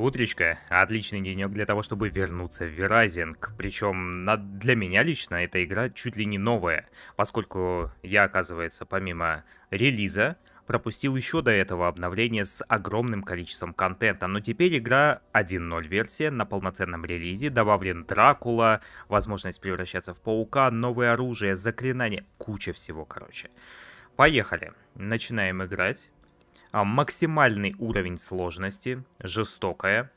Утречка. Отличный денек для того, чтобы вернуться в Verizing. Причем для меня лично эта игра чуть ли не новая, поскольку я, оказывается, помимо релиза, пропустил еще до этого обновление с огромным количеством контента, но теперь игра 1.0 версия на полноценном релизе, добавлен Дракула, возможность превращаться в паука, новое оружие, заклинание, куча всего, короче. Поехали, начинаем играть. А максимальный уровень сложности, жестокая.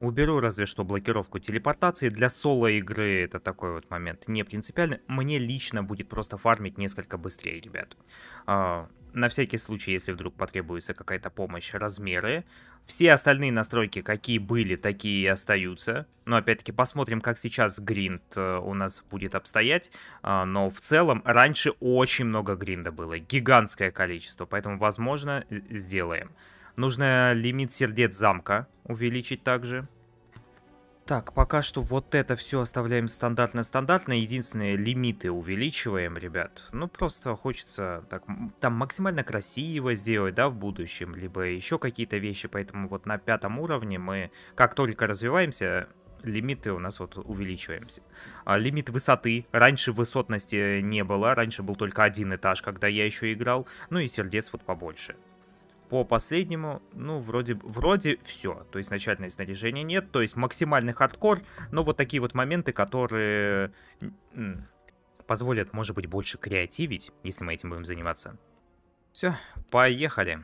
Уберу разве что блокировку телепортации. Для соло игры это такой вот момент не принципиальный Мне лично будет просто фармить несколько быстрее, ребят. А, на всякий случай, если вдруг потребуется какая-то помощь, размеры. Все остальные настройки, какие были, такие и остаются. Но опять-таки посмотрим, как сейчас гринд э, у нас будет обстоять. А, но в целом раньше очень много гринда было, гигантское количество, поэтому, возможно, сделаем. Нужно лимит сердец замка увеличить также. Так, пока что вот это все оставляем стандартно-стандартно. Единственное, лимиты увеличиваем, ребят. Ну, просто хочется так, там максимально красиво сделать, да, в будущем. Либо еще какие-то вещи. Поэтому вот на пятом уровне мы, как только развиваемся, лимиты у нас вот увеличиваемся. А, лимит высоты. Раньше высотности не было. Раньше был только один этаж, когда я еще играл. Ну и сердец вот побольше. По последнему, ну, вроде, вроде все. То есть начальное снаряжение нет, то есть максимальный хардкор, но вот такие вот моменты, которые позволят, может быть, больше креативить, если мы этим будем заниматься. Все, поехали.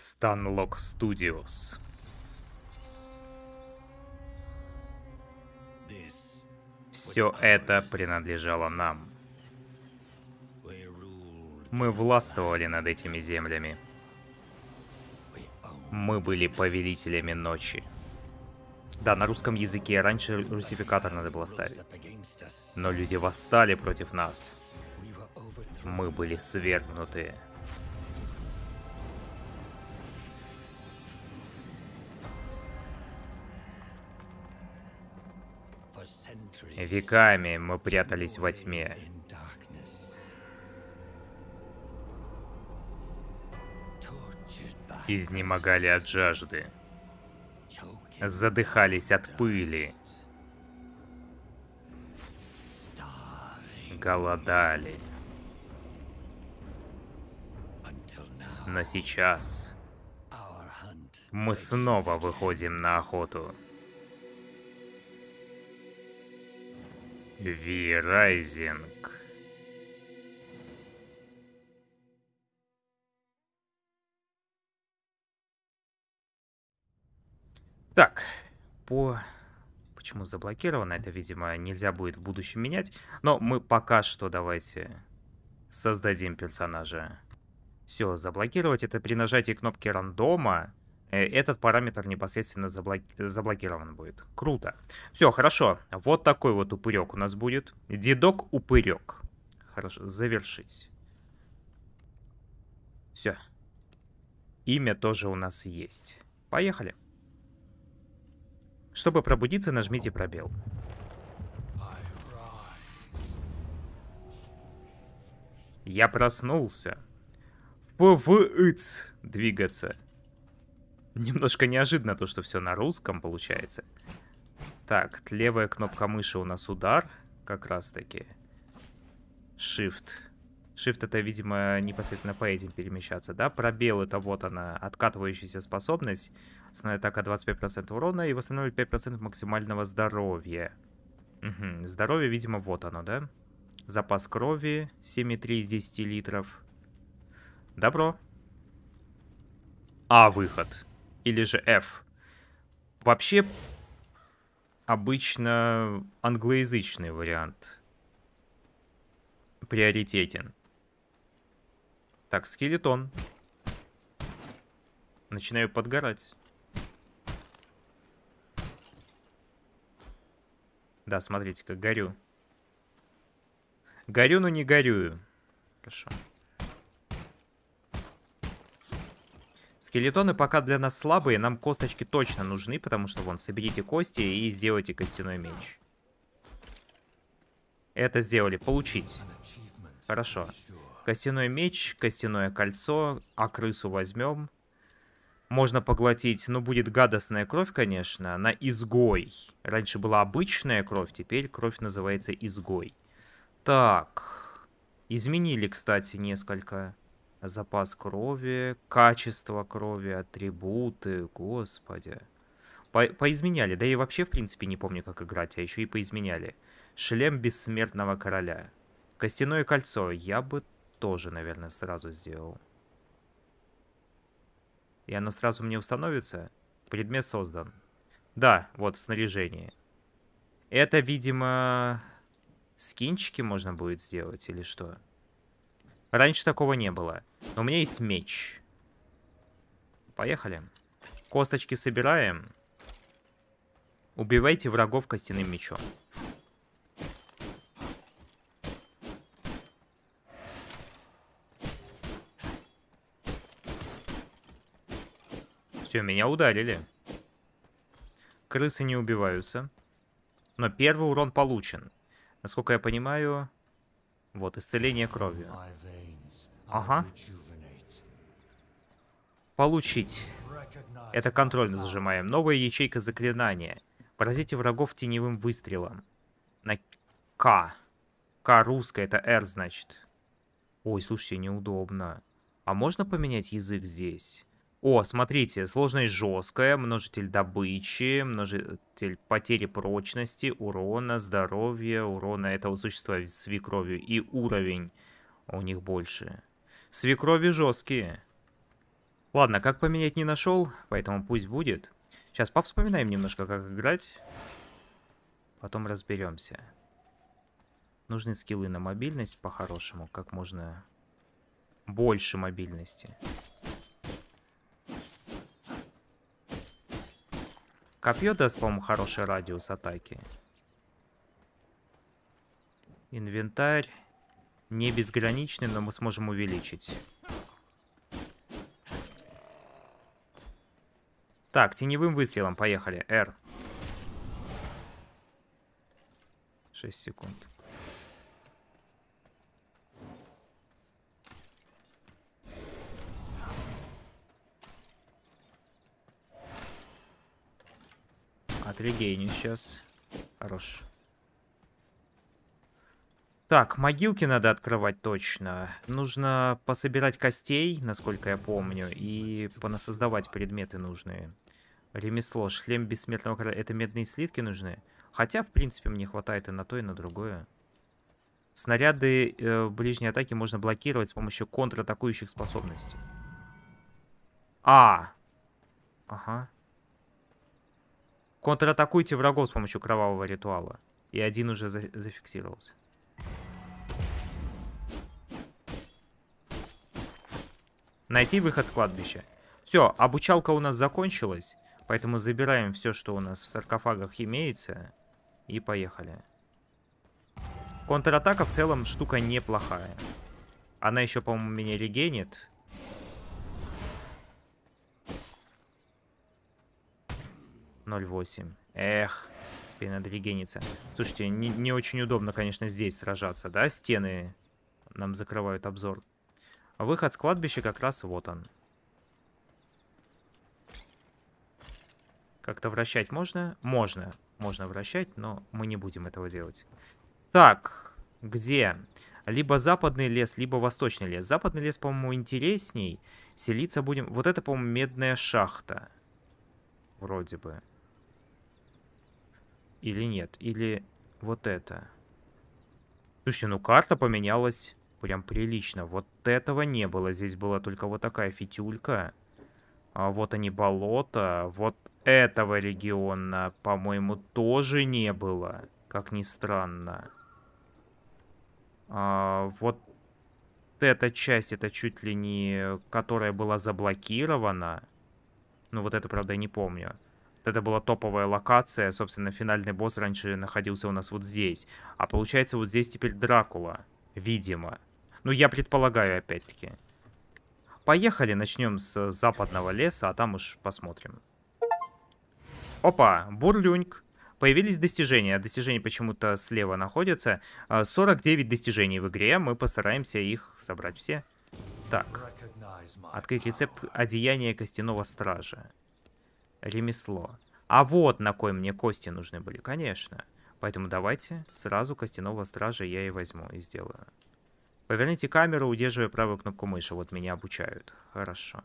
Stanlock Studios. Все это принадлежало нам. Мы властвовали над этими землями. Мы были повелителями ночи. Да, на русском языке раньше русификатор надо было ставить. Но люди восстали против нас. Мы были свергнуты. Веками мы прятались во тьме, изнемогали от жажды, задыхались от пыли, голодали. Но сейчас мы снова выходим на охоту. Вирайзинг. по... Почему заблокировано? Это, видимо, нельзя будет в будущем менять. Но мы пока что давайте создадим персонажа. Все, заблокировать это при нажатии кнопки рандома. Э, этот параметр непосредственно заблок... заблокирован будет. Круто. Все, хорошо. Вот такой вот упырек у нас будет. Дедок упырек. Хорошо, завершить. Все. Имя тоже у нас есть. Поехали. Чтобы пробудиться, нажмите пробел. Я проснулся. ФВИЦ двигаться. Немножко неожиданно то, что все на русском получается. Так, левая кнопка мыши у нас удар, как раз таки. Shift. Shift это, видимо, непосредственно по этим перемещаться, да? Пробел это вот она, откатывающаяся способность. Основная атака 25% урона и восстанавливает 5% максимального здоровья. Угу. Здоровье, видимо, вот оно, да? Запас крови 7,3 из 10 литров. Добро. А выход. Или же F. Вообще, обычно англоязычный вариант приоритетен. Так, скелетон. Начинаю подгорать. Да, смотрите, как горю. Горю, но не горюю. Хорошо. Скелетоны пока для нас слабые, нам косточки точно нужны, потому что, вон, соберите кости и сделайте костяной меч. Это сделали. Получить. Хорошо. Костяной меч, костяное кольцо, а крысу возьмем. Можно поглотить, но ну, будет гадостная кровь, конечно, на изгой. Раньше была обычная кровь, теперь кровь называется изгой. Так, изменили, кстати, несколько. Запас крови, качество крови, атрибуты, господи. По поизменяли, да и вообще, в принципе, не помню, как играть, а еще и поизменяли. Шлем бессмертного короля. Костяное кольцо, я бы тоже, наверное, сразу сделал. И оно сразу мне установится? Предмет создан. Да, вот в снаряжении. Это, видимо, скинчики можно будет сделать или что? Раньше такого не было. Но у меня есть меч. Поехали. Косточки собираем. Убивайте врагов костяным мечом. Все, меня ударили. Крысы не убиваются. Но первый урон получен. Насколько я понимаю... Вот, исцеление крови. Ага. Получить. Это контрольно зажимаем. Новая ячейка заклинания. Поразите врагов теневым выстрелом. На К. К русское, это R, значит. Ой, слушайте, неудобно. А можно поменять язык здесь? О, смотрите, сложность жесткая, множитель добычи, множитель потери прочности, урона, здоровья, урона этого существа с свекровью и уровень у них больше. Свекрови жесткие. Ладно, как поменять не нашел, поэтому пусть будет. Сейчас повспоминаем немножко, как играть. Потом разберемся. Нужны скиллы на мобильность по-хорошему, как можно больше мобильности. Копье даст, по-моему, хороший радиус атаки. Инвентарь не безграничный, но мы сможем увеличить. Так, теневым выстрелом, поехали. Р. 6 секунд. Отрегейню сейчас. Хорош. Так, могилки надо открывать точно. Нужно пособирать костей, насколько я помню, и понасоздавать предметы нужные. Ремесло, шлем бессмертного короля. Это медные слитки нужны? Хотя, в принципе, мне хватает и на то, и на другое. Снаряды э, ближней атаки можно блокировать с помощью контратакующих способностей. А! Ага. Контратакуйте врагов с помощью кровавого ритуала. И один уже за зафиксировался. Найти выход с кладбища. Все, обучалка у нас закончилась. Поэтому забираем все, что у нас в саркофагах имеется. И поехали. Контратака в целом штука неплохая. Она еще, по-моему, меня регенит. 0,8. Эх, теперь надо регениться. Слушайте, не, не очень удобно, конечно, здесь сражаться, да? Стены нам закрывают обзор. А выход с кладбища как раз вот он. Как-то вращать можно? Можно. Можно вращать, но мы не будем этого делать. Так, где? Либо западный лес, либо восточный лес. Западный лес, по-моему, интересней. Селиться будем... Вот это, по-моему, медная шахта. Вроде бы. Или нет? Или вот это? Слушайте, ну карта поменялась прям прилично. Вот этого не было. Здесь была только вот такая фитюлька. А вот они болото. Вот этого региона, по-моему, тоже не было. Как ни странно. А, вот эта часть, это чуть ли не... Которая была заблокирована. Ну, вот это, правда, я не помню это была топовая локация, собственно, финальный босс раньше находился у нас вот здесь. А получается, вот здесь теперь Дракула, видимо. Ну, я предполагаю, опять-таки. Поехали, начнем с западного леса, а там уж посмотрим. Опа, бурлюньк. Появились достижения. Достижения почему-то слева находятся. 49 а, достижений в игре. Мы постараемся их собрать все. Так. Открыть рецепт одеяния костяного стража ремесло. А вот на кой мне кости нужны были, конечно. Поэтому давайте сразу костяного стража я и возьму и сделаю. Поверните камеру, удерживая правую кнопку мыши. Вот меня обучают. Хорошо.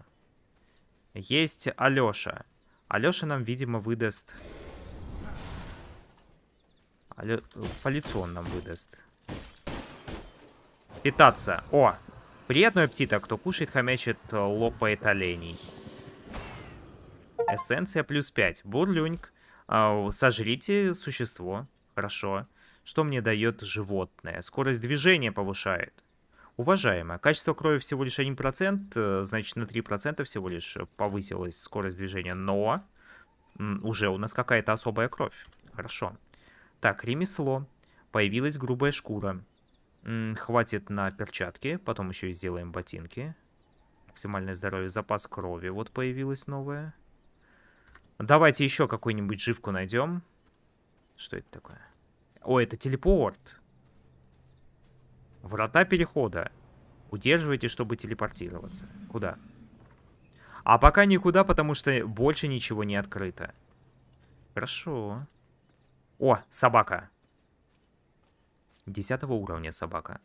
Есть Алёша. Алёша нам, видимо, выдаст... Алё... По лицу он нам выдаст. Питаться. О! приятного аппетита. Кто кушает, хомячит, лопает оленей. Эссенция плюс 5. Бурлюньк. А, сожрите существо. Хорошо. Что мне дает животное? Скорость движения повышает. Уважаемое, качество крови всего лишь 1%, э, значит на 3% всего лишь повысилась скорость движения, но уже у нас какая-то особая кровь. Хорошо. Так, ремесло. Появилась грубая шкура. хватит на перчатки, потом еще и сделаем ботинки. Максимальное здоровье, запас крови вот появилась новая. Давайте еще какую-нибудь живку найдем. Что это такое? О, это телепорт. Врата перехода. Удерживайте, чтобы телепортироваться. Куда? А пока никуда, потому что больше ничего не открыто. Хорошо. О, собака. Десятого уровня собака.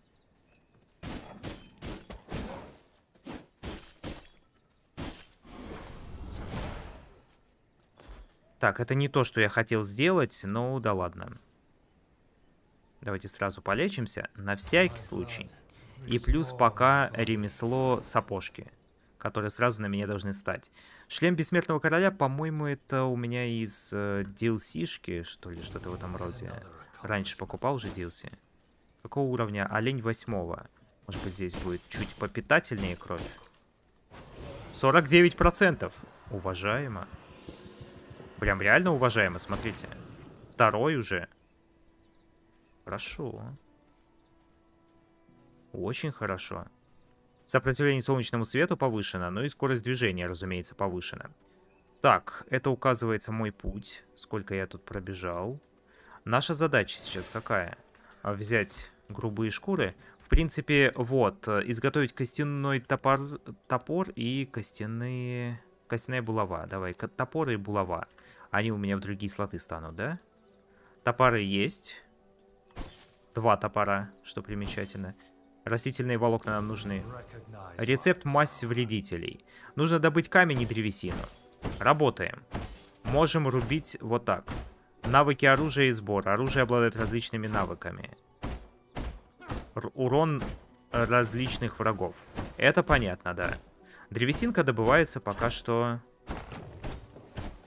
Так, это не то, что я хотел сделать, но да ладно. Давайте сразу полечимся, на всякий случай. И плюс пока ремесло сапожки, которые сразу на меня должны стать. Шлем Бессмертного Короля, по-моему, это у меня из э, DLC-шки, что ли, что-то в этом роде. Раньше покупал уже DLC. Какого уровня? Олень восьмого. Может быть, здесь будет чуть попитательнее кровь. 49%. Уважаемо. Прям реально уважаемо, смотрите. Второй уже. Хорошо. Очень хорошо. Сопротивление солнечному свету повышено, но и скорость движения, разумеется, повышена. Так, это указывается мой путь, сколько я тут пробежал. Наша задача сейчас какая? А, взять грубые шкуры. В принципе, вот, изготовить костяной топор, топор и костяные... Костяная булава, давай, топор и булава. Они у меня в другие слоты станут, да? Топоры есть. Два топора, что примечательно. Растительные волокна нам нужны. Рецепт мазь вредителей. Нужно добыть камень и древесину. Работаем. Можем рубить вот так. Навыки оружия и сбор. Оружие обладает различными навыками. Р урон различных врагов. Это понятно, да. Древесинка добывается пока что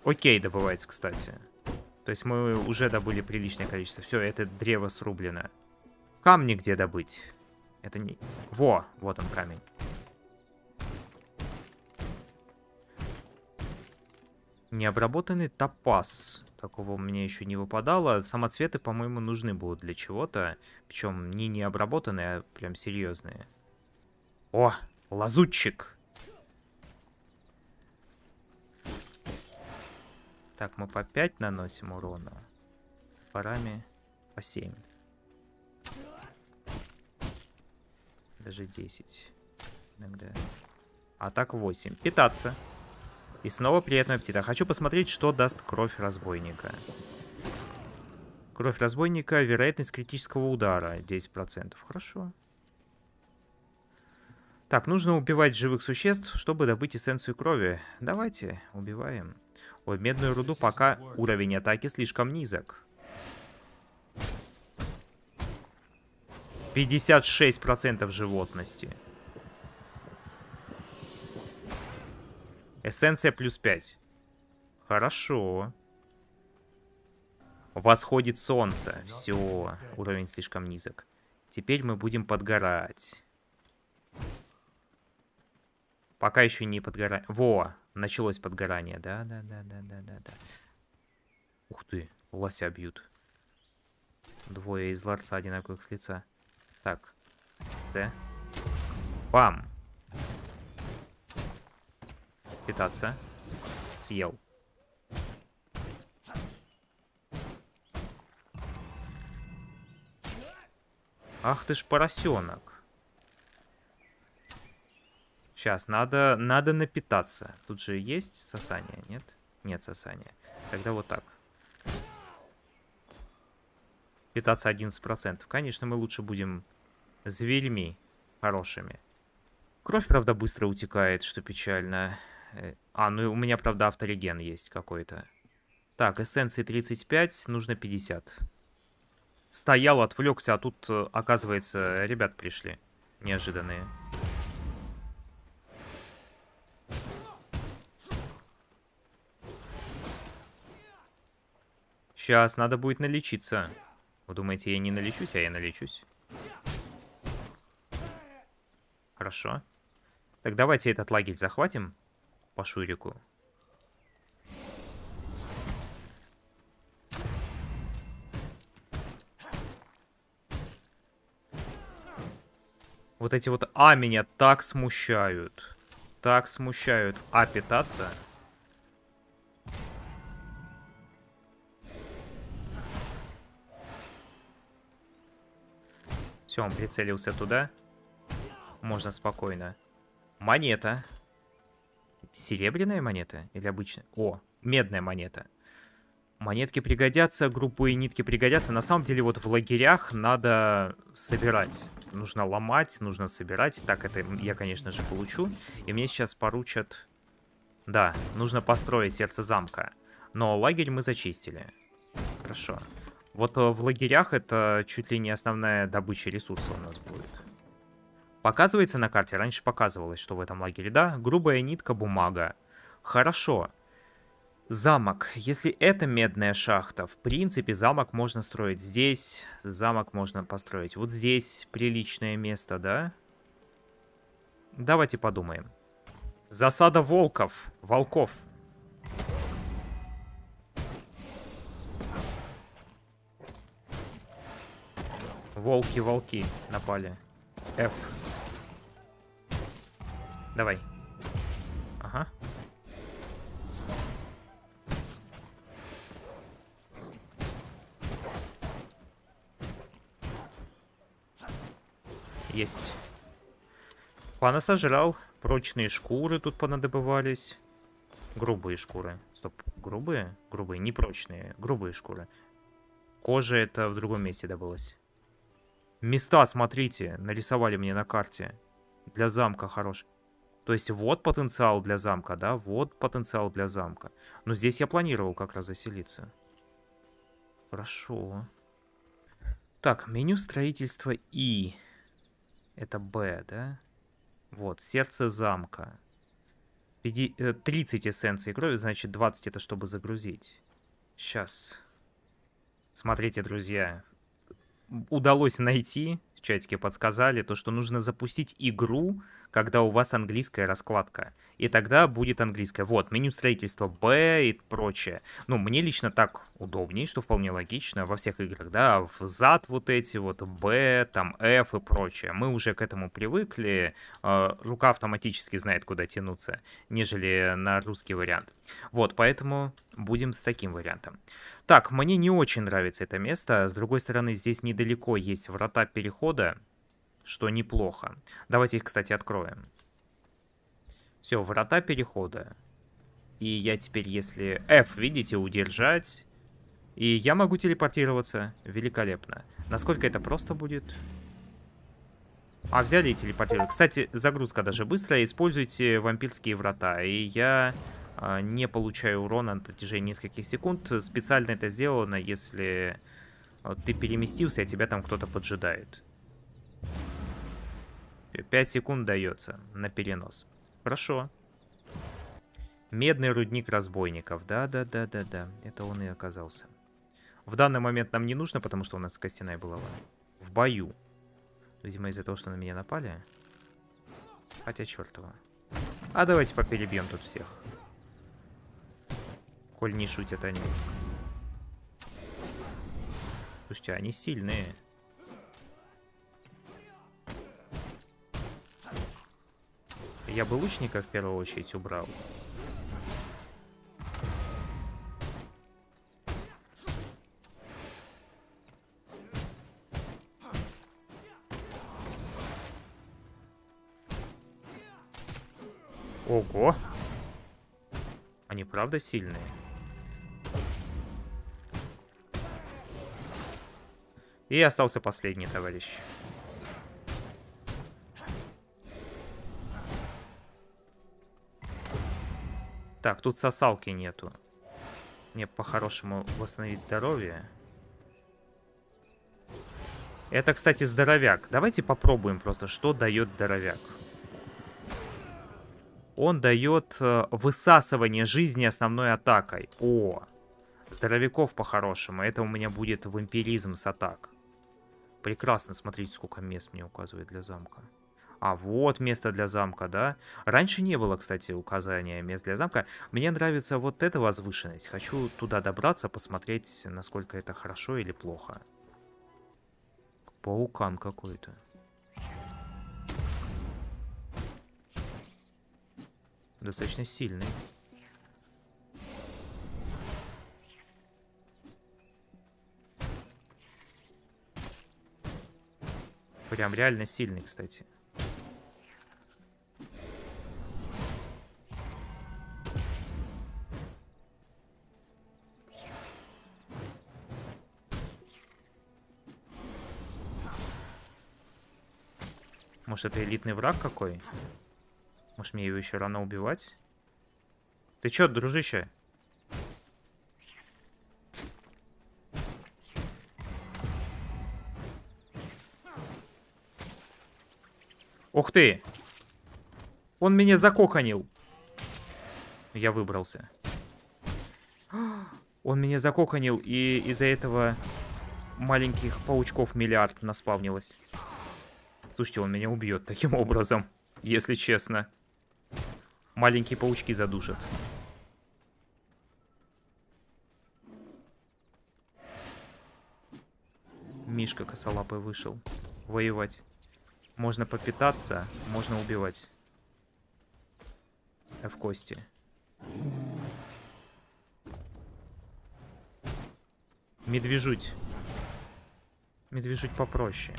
Окей добывается, кстати. То есть мы уже добыли приличное количество. Все, это древо срублено. Камни где добыть? Это не... Во, вот он камень. Необработанный топаз. Такого мне еще не выпадало. Самоцветы, по-моему, нужны будут для чего-то. Причем не необработанные, а прям серьезные. О, лазутчик. Так, мы по 5 наносим урона. Парами по 7. Даже 10. Иногда. А так 8. Питаться. И снова приятного аппетита. Хочу посмотреть, что даст кровь разбойника. Кровь разбойника, вероятность критического удара 10%. Хорошо. Так, нужно убивать живых существ, чтобы добыть эссенцию крови. Давайте, убиваем. Ой, медную руду пока уровень атаки слишком низок. 56% животности. Эссенция плюс 5. Хорошо. Восходит солнце. Все, уровень слишком низок. Теперь мы будем подгорать. Пока еще не подгорать. Во, Началось подгорание. Да, да, да, да, да, да, да. Ух ты, лося бьют. Двое из ларца одинаковых с лица. Так. С. Пам. Питаться. Съел. Ах ты ж поросенок. Сейчас, надо, надо напитаться. Тут же есть сосание, нет? Нет сосания. Тогда вот так. Питаться 11%. Конечно, мы лучше будем зверьми хорошими. Кровь, правда, быстро утекает, что печально. Э, а, ну у меня, правда, автореген есть какой-то. Так, эссенции 35, нужно 50. Стоял, отвлекся, а тут, э, оказывается, ребят пришли. Неожиданные. Сейчас надо будет налечиться. Вы думаете, я не налечусь, а я налечусь? Хорошо. Так, давайте этот лагерь захватим по Шурику. Вот эти вот А меня так смущают. Так смущают А питаться. Все, он прицелился туда. Можно спокойно. Монета. Серебряная монета или обычная? О, медная монета. Монетки пригодятся, групповые нитки пригодятся. На самом деле вот в лагерях надо собирать. Нужно ломать, нужно собирать. Так, это я, конечно же, получу. И мне сейчас поручат... Да, нужно построить сердце замка. Но лагерь мы зачистили. Хорошо. Хорошо. Вот э, в лагерях это чуть ли не основная добыча ресурсов у нас будет. Показывается на карте, раньше показывалось, что в этом лагере, да? Грубая нитка, бумага. Хорошо. Замок. Если это медная шахта, в принципе, замок можно строить здесь. Замок можно построить вот здесь. Приличное место, да? Давайте подумаем. Засада волков. Волков. Волки-волки напали. F. Давай. Ага. Есть. Пана сожрал. Прочные шкуры тут понадобывались. Грубые шкуры. Стоп, грубые? Грубые, непрочные. Грубые шкуры. Кожа это в другом месте добылась. Места, смотрите, нарисовали мне на карте. Для замка хорош. То есть вот потенциал для замка, да? Вот потенциал для замка. Но здесь я планировал как раз заселиться. Хорошо. Так, меню строительства И. Это Б, да? Вот, сердце замка. 30 э, эссенций крови, значит 20 это чтобы загрузить. Сейчас. Смотрите, друзья удалось найти, в чатике подсказали, то, что нужно запустить игру, когда у вас английская раскладка. И тогда будет английская. Вот, меню строительства B и прочее. Ну, мне лично так удобнее, что вполне логично во всех играх, да, в зад вот эти вот B, там F и прочее. Мы уже к этому привыкли, э, рука автоматически знает, куда тянуться, нежели на русский вариант. Вот, поэтому будем с таким вариантом. Так, мне не очень нравится это место, с другой стороны, здесь недалеко есть врата перехода, что неплохо. Давайте их, кстати, откроем. Все, врата перехода. И я теперь, если F, видите, удержать... И я могу телепортироваться. Великолепно. Насколько это просто будет? А, взяли и телепортировали. Кстати, загрузка даже быстрая. Используйте вампирские врата. И я э, не получаю урона на протяжении нескольких секунд. Специально это сделано, если вот, а, ты переместился, а тебя там кто-то поджидает. 5 секунд дается на перенос. Хорошо. Медный рудник разбойников. Да-да-да-да-да. Это он и оказался. В данный момент нам не нужно, потому что у нас костяная булава. В бою. Видимо, из-за того, что на меня напали. Хотя чертова. А давайте поперебьем тут всех. Коль не шутят они. Слушайте, они сильные. Я бы лучника в первую очередь убрал. Ого! Они правда сильные? И остался последний товарищ. Так, тут сосалки нету. Мне по-хорошему восстановить здоровье. Это, кстати, здоровяк. Давайте попробуем просто, что дает здоровяк. Он дает э, высасывание жизни основной атакой. О, здоровяков по-хорошему. Это у меня будет вампиризм с атак. Прекрасно, смотрите, сколько мест мне указывает для замка а вот место для замка, да. Раньше не было, кстати, указания мест для замка. Мне нравится вот эта возвышенность. Хочу туда добраться, посмотреть, насколько это хорошо или плохо. Паукан какой-то. Достаточно сильный. Прям реально сильный, кстати. Может, это элитный враг какой? Может, мне его еще рано убивать? Ты че, дружище? Ух ты! Он меня закоконил. Я выбрался. Он меня закоконил, и из-за этого маленьких паучков миллиард наспавнилось. Слушайте, он меня убьет таким образом, если честно. Маленькие паучки задушат. Мишка косолапый вышел. Воевать. Можно попитаться, можно убивать. А в кости. Медвежуть. Медвежуть попроще.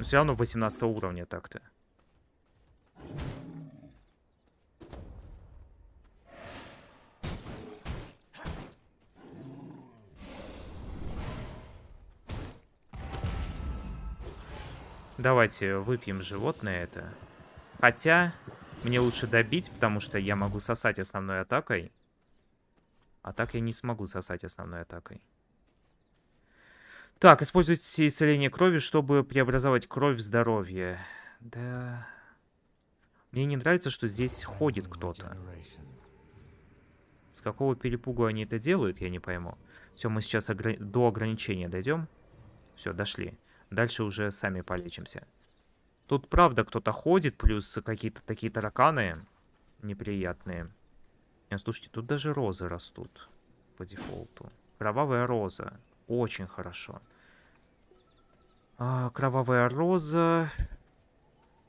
Но все равно 18 уровня так-то. Давайте выпьем животное это. Хотя, мне лучше добить, потому что я могу сосать основной атакой. А так я не смогу сосать основной атакой. Так, используйте исцеление крови, чтобы преобразовать кровь в здоровье. Да... Мне не нравится, что здесь ходит кто-то. С какого перепугу они это делают, я не пойму. Все, мы сейчас огр... до ограничения дойдем. Все, дошли. Дальше уже сами полечимся. Тут правда кто-то ходит, плюс какие-то такие тараканы неприятные. И, э, слушайте, тут даже розы растут по дефолту. Кровавая роза. Очень хорошо. А, кровавая роза.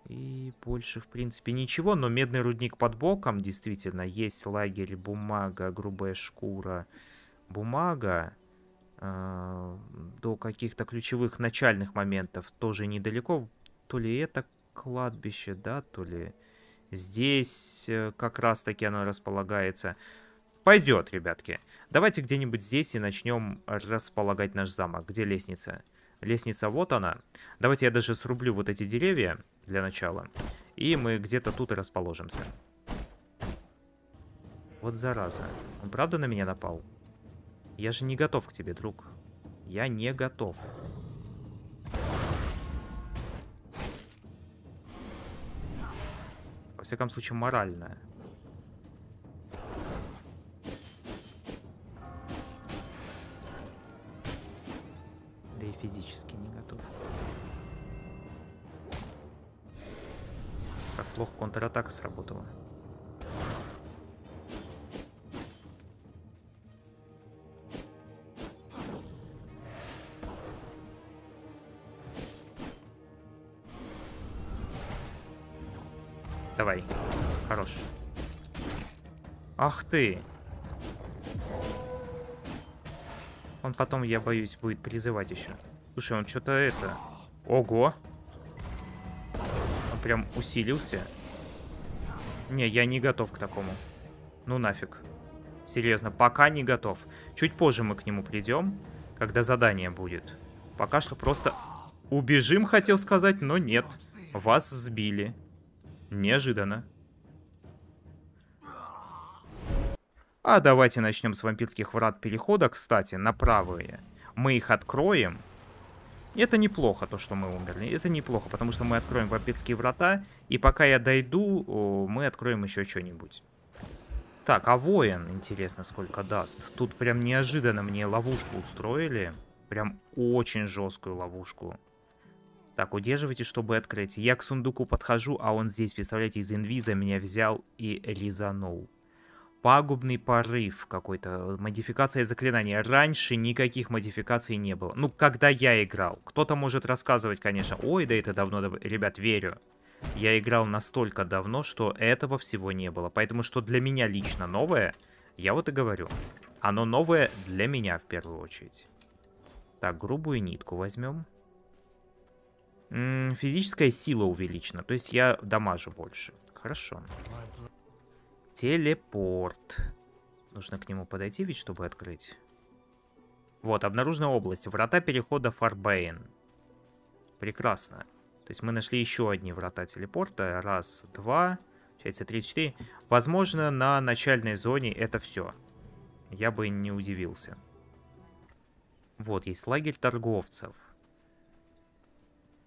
И больше, в принципе, ничего. Но медный рудник под боком, действительно, есть лагерь, бумага, грубая шкура, бумага. А, до каких-то ключевых начальных моментов тоже недалеко. То ли это кладбище, да, то ли... Здесь э, как раз-таки оно располагается. Пойдет, ребятки. Давайте где-нибудь здесь и начнем располагать наш замок. Где лестница? Лестница вот она. Давайте я даже срублю вот эти деревья для начала. И мы где-то тут расположимся. Вот зараза. Он правда на меня напал? Я же не готов к тебе, друг. Я не готов. Во всяком случае, морально. контратака сработала. Давай. Хорош. Ах ты! Он потом, я боюсь, будет призывать еще. Слушай, он что-то это... Ого! Он прям усилился. Не, я не готов к такому. Ну нафиг. Серьезно, пока не готов. Чуть позже мы к нему придем, когда задание будет. Пока что просто убежим, хотел сказать, но нет. Вас сбили. Неожиданно. А давайте начнем с вампирских врат перехода, кстати, на правые. Мы их откроем, это неплохо, то, что мы умерли. Это неплохо, потому что мы откроем вапецкие врата. И пока я дойду, мы откроем еще что-нибудь. Так, а воин, интересно, сколько даст. Тут прям неожиданно мне ловушку устроили. Прям очень жесткую ловушку. Так, удерживайте, чтобы открыть. Я к сундуку подхожу, а он здесь, представляете, из инвиза меня взял и резанул пагубный порыв какой-то, модификация заклинания. Раньше никаких модификаций не было. Ну, когда я играл. Кто-то может рассказывать, конечно, ой, да это давно, ребят, верю. Я играл настолько давно, что этого всего не было. Поэтому, что для меня лично новое, я вот и говорю. Оно новое для меня в первую очередь. Так, грубую нитку возьмем. М -м, физическая сила увеличена, то есть я дамажу больше. Хорошо телепорт. Нужно к нему подойти ведь, чтобы открыть. Вот, обнаружена область. Врата перехода Фарбейн. Прекрасно. То есть мы нашли еще одни врата телепорта. Раз, два, получается три, четыре. Возможно, на начальной зоне это все. Я бы не удивился. Вот, есть лагерь торговцев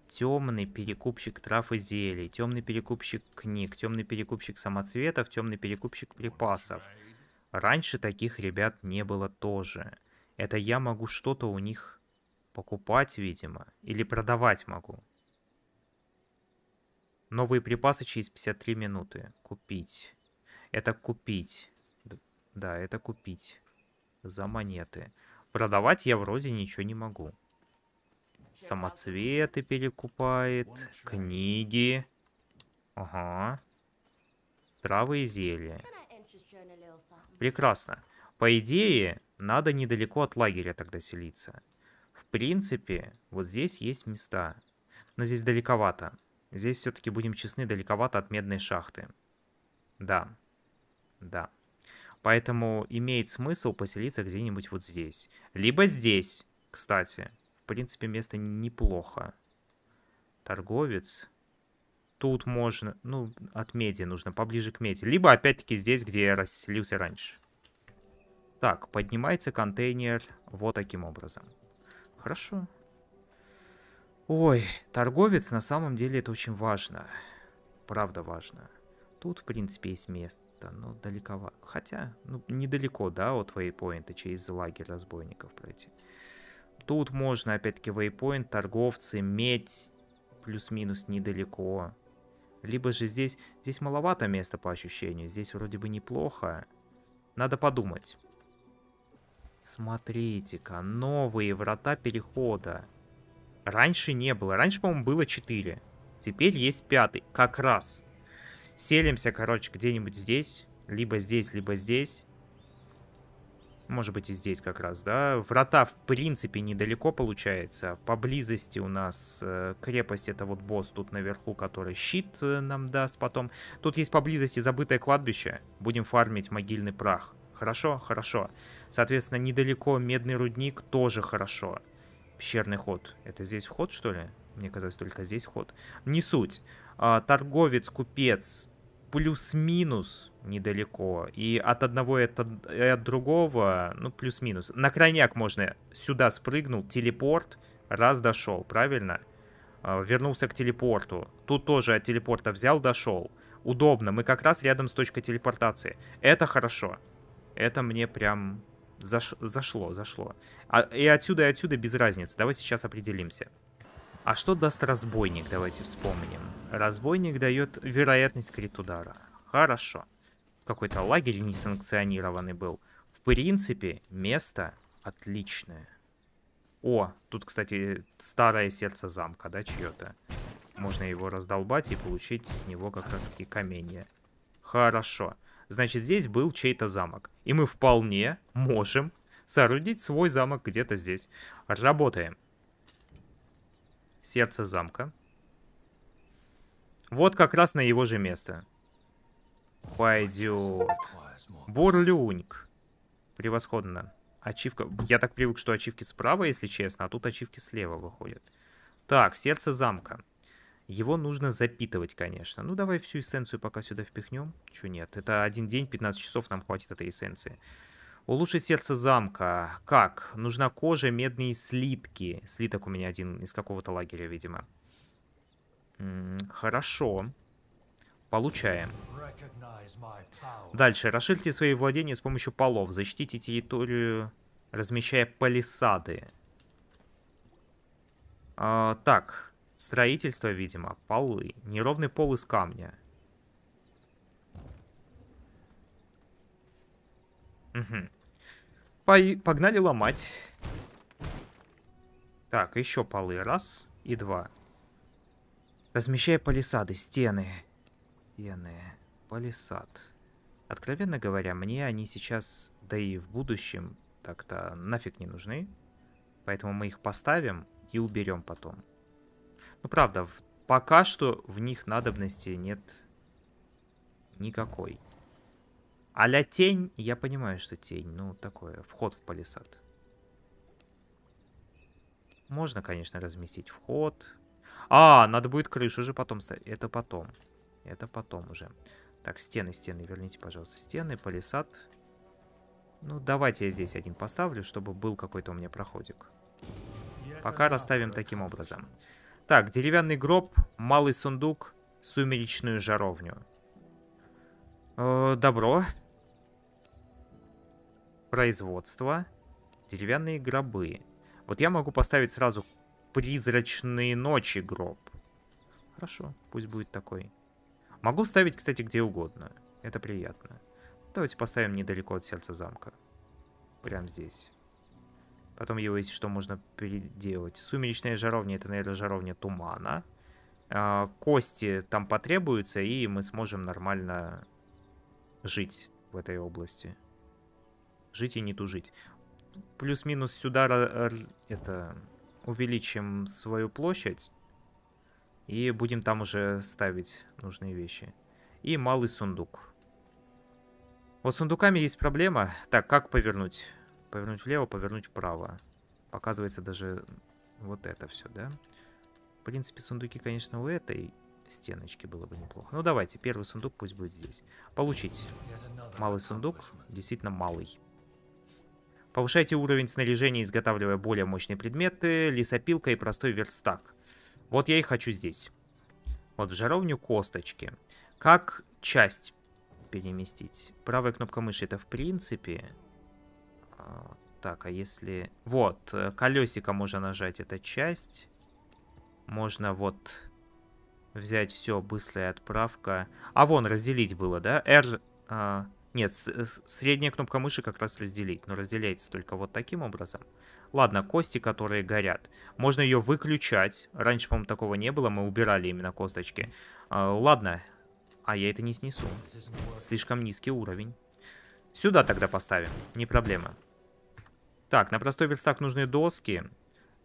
темный перекупщик трав и зелий, темный перекупщик книг, темный перекупщик самоцветов, темный перекупщик припасов. Раньше таких ребят не было тоже. Это я могу что-то у них покупать, видимо, или продавать могу. Новые припасы через 53 минуты. Купить. Это купить. Да, это купить. За монеты. Продавать я вроде ничего не могу. Самоцветы перекупает. Книги. Ага. Травы и зелья. Прекрасно. По идее, надо недалеко от лагеря тогда селиться. В принципе, вот здесь есть места. Но здесь далековато. Здесь все-таки будем честны, далековато от медной шахты. Да. Да. Поэтому имеет смысл поселиться где-нибудь вот здесь. Либо здесь, кстати принципе, место неплохо. Торговец. Тут можно, ну, от меди нужно, поближе к меди. Либо, опять-таки, здесь, где я расселился раньше. Так, поднимается контейнер вот таким образом. Хорошо. Ой, торговец на самом деле это очень важно. Правда важно. Тут, в принципе, есть место, но далековато. Хотя, ну, недалеко, да, от твоей поинта через лагерь разбойников пройти. Тут можно, опять-таки, вейпоинт, торговцы, медь, плюс-минус недалеко. Либо же здесь... Здесь маловато места по ощущению. Здесь вроде бы неплохо. Надо подумать. Смотрите-ка, новые врата перехода. Раньше не было. Раньше, по-моему, было 4. Теперь есть пятый. Как раз. Селимся, короче, где-нибудь здесь. Либо здесь, либо здесь. Может быть и здесь как раз, да. Врата, в принципе, недалеко получается. А поблизости у нас э, крепость, это вот босс тут наверху, который щит э, нам даст потом. Тут есть поблизости забытое кладбище. Будем фармить могильный прах. Хорошо? Хорошо. Соответственно, недалеко медный рудник тоже хорошо. Пещерный ход. Это здесь вход, что ли? Мне казалось, только здесь ход. Не суть. А, торговец, купец, плюс-минус недалеко. И от одного и от, и от другого, ну, плюс-минус. На крайняк можно сюда спрыгнул, телепорт, раз дошел, правильно? А, вернулся к телепорту. Тут тоже от телепорта взял, дошел. Удобно, мы как раз рядом с точкой телепортации. Это хорошо. Это мне прям заш... зашло, зашло. А, и отсюда, и отсюда без разницы. Давайте сейчас определимся. А что даст разбойник, давайте вспомним. Разбойник дает вероятность крит удара. Хорошо. Какой-то лагерь несанкционированный был. В принципе, место отличное. О, тут, кстати, старое сердце замка, да, чье-то. Можно его раздолбать и получить с него как раз-таки каменья. Хорошо. Значит, здесь был чей-то замок. И мы вполне можем соорудить свой замок где-то здесь. Работаем. Сердце замка. Вот как раз на его же место. Пойдет. Бурлюньк. Превосходно. Ачивка. Я так привык, что ачивки справа, если честно, а тут ачивки слева выходят. Так, сердце замка. Его нужно запитывать, конечно. Ну, давай всю эссенцию пока сюда впихнем. Чего нет? Это один день, 15 часов нам хватит этой эссенции. Улучшить сердце замка. Как? Нужна кожа, медные слитки. Слиток у меня один из какого-то лагеря, видимо хорошо. Получаем. Дальше. Расширьте свои владения с помощью полов. Защитите территорию, размещая палисады. А, так. Строительство, видимо. Полы. Неровный пол из камня. Угу. По погнали ломать. Так, еще полы. Раз и два. Два. Размещай палисады, стены. Стены. Палисад. Откровенно говоря, мне они сейчас, да и в будущем, так-то нафиг не нужны. Поэтому мы их поставим и уберем потом. Ну правда, пока что в них надобности нет никакой. Аля тень, я понимаю, что тень, ну такое, вход в палисад. Можно, конечно, разместить вход, а, надо будет крышу же потом ставить. Это потом. Это потом уже. Так, стены, стены, верните, пожалуйста, стены, полисад. Ну, давайте я здесь один поставлю, чтобы был какой-то у меня проходик. Пока расставим таким образом. Так, деревянный гроб, малый сундук, сумеречную жаровню. Э, добро. Производство. Деревянные гробы. Вот я могу поставить сразу призрачные ночи гроб. Хорошо, пусть будет такой. Могу ставить, кстати, где угодно. Это приятно. Давайте поставим недалеко от сердца замка. Прям здесь. Потом его, если что, можно переделать. Сумеречная жаровня, это, наверное, жаровня тумана. А, кости там потребуются, и мы сможем нормально жить в этой области. Жить и не тужить. Плюс-минус сюда это увеличим свою площадь и будем там уже ставить нужные вещи. И малый сундук. Вот с сундуками есть проблема. Так, как повернуть? Повернуть влево, повернуть вправо. Показывается даже вот это все, да? В принципе, сундуки, конечно, у этой стеночки было бы неплохо. Ну, давайте, первый сундук пусть будет здесь. Получить. Малый сундук, действительно малый. Повышайте уровень снаряжения, изготавливая более мощные предметы, лесопилка и простой верстак. Вот я и хочу здесь. Вот в жаровню косточки. Как часть переместить? Правая кнопка мыши это в принципе... А, так, а если... Вот, э, колесико можно нажать, это часть. Можно вот взять все, быстрая отправка. А вон, разделить было, да? R... А... Нет, э, средняя кнопка мыши как раз разделить, но разделяется только вот таким образом. Ладно, кости, которые горят. Можно ее выключать. Раньше, по-моему, такого не было, мы убирали именно косточки. А, ладно, а я это не снесу. Слишком низкий уровень. Сюда тогда поставим, не проблема. Так, на простой верстак нужны доски.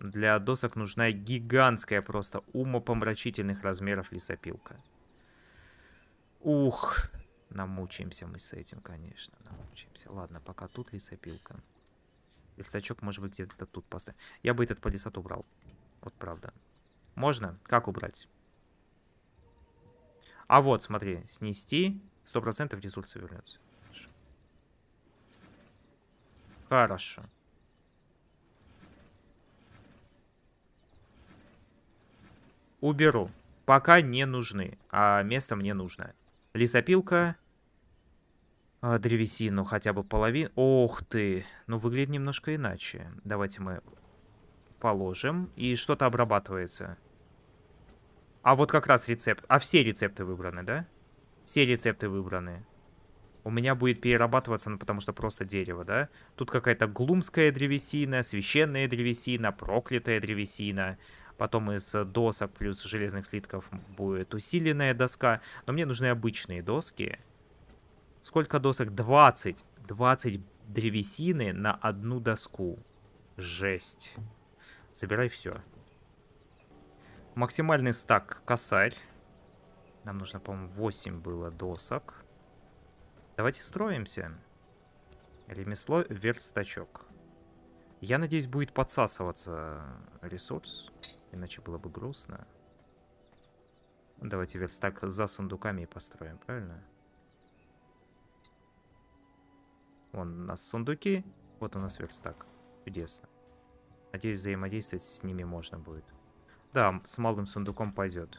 Для досок нужна гигантская просто умопомрачительных размеров лесопилка. Ух, Намучаемся мы с этим, конечно, намучаемся. Ладно, пока тут лесопилка. Листочок, может быть, где-то тут поставим. Я бы этот палисад убрал. Вот правда. Можно? Как убрать? А вот, смотри, снести, 100% ресурсы вернется. Хорошо. Хорошо. Уберу. Пока не нужны, а место мне нужно. Лесопилка. А, древесину хотя бы половину. Ох ты! Ну, выглядит немножко иначе. Давайте мы положим. И что-то обрабатывается. А вот как раз рецепт. А все рецепты выбраны, да? Все рецепты выбраны. У меня будет перерабатываться, ну, потому что просто дерево, да? Тут какая-то глумская древесина, священная древесина, проклятая древесина. Потом из э, досок плюс железных слитков будет усиленная доска. Но мне нужны обычные доски. Сколько досок? 20. 20 древесины на одну доску. Жесть. Забирай все. Максимальный стак косарь. Нам нужно, по-моему, 8 было досок. Давайте строимся. Ремесло, верстачок. Я надеюсь, будет подсасываться э, ресурс. Иначе было бы грустно. Давайте верстак за сундуками и построим, правильно? Вон у нас сундуки, вот у нас верстак. Чудесно. Надеюсь, взаимодействовать с ними можно будет. Да, с малым сундуком пойдет.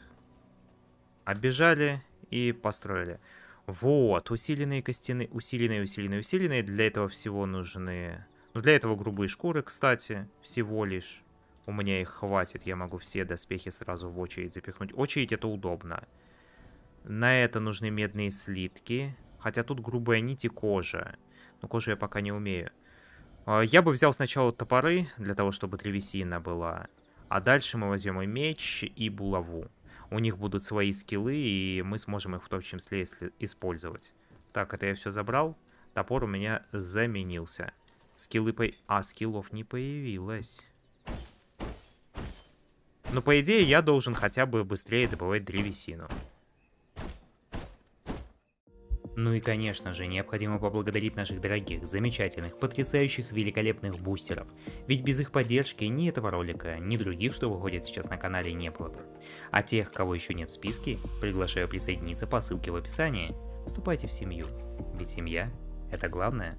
Обежали и построили. Вот, усиленные костины, усиленные, усиленные, усиленные. Для этого всего нужны... Ну, для этого грубые шкуры, кстати, всего лишь. У меня их хватит, я могу все доспехи сразу в очередь запихнуть. Очередь это удобно. На это нужны медные слитки. Хотя тут грубые нити и кожа. Но кожу я пока не умею. А, я бы взял сначала топоры, для того, чтобы древесина была. А дальше мы возьмем и меч, и булаву. У них будут свои скиллы, и мы сможем их в том числе использовать. Так, это я все забрал. Топор у меня заменился. Скиллы по... А, скиллов не появилось. Но ну, по идее я должен хотя бы быстрее добывать древесину. Ну и конечно же, необходимо поблагодарить наших дорогих, замечательных, потрясающих, великолепных бустеров. Ведь без их поддержки ни этого ролика, ни других, что выходят сейчас на канале, не было бы. А тех, кого еще нет в списке, приглашаю присоединиться по ссылке в описании. Вступайте в семью, ведь семья – это главное.